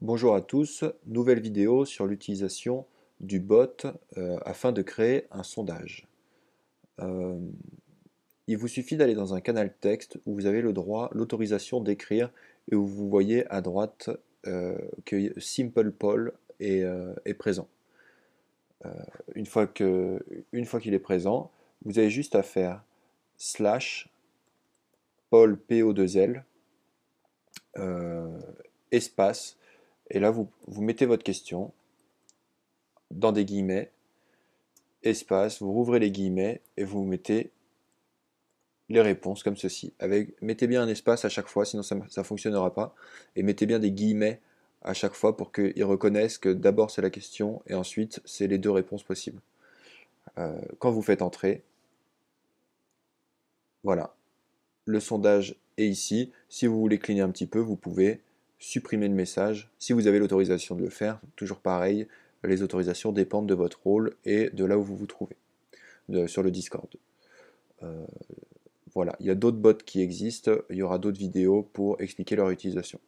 Bonjour à tous, nouvelle vidéo sur l'utilisation du bot euh, afin de créer un sondage. Euh, il vous suffit d'aller dans un canal texte où vous avez le droit, l'autorisation d'écrire et où vous voyez à droite euh, que Simple Paul est, présent. une fois qu'il est présent, vous avez juste à faire slash poll PO2L espace et là, vous, mettez votre question dans des guillemets, espace, vous rouvrez les guillemets et vous mettez les réponses comme ceci. Avec, mettez bien un espace à chaque fois, sinon ça ne fonctionnera pas. Et mettez bien des guillemets à chaque fois pour qu'ils reconnaissent que d'abord c'est la question et ensuite c'est les deux réponses possibles. Euh, quand vous faites entrer, voilà, le sondage est ici. Si vous voulez cligner un petit peu, vous pouvez supprimer le message si vous avez l'autorisation de le faire. Toujours pareil, les autorisations dépendent de votre rôle et de là où vous vous trouvez, sur le Discord. Euh, voilà, il y a d'autres bots qui existent, il y aura d'autres vidéos pour expliquer leur utilisation.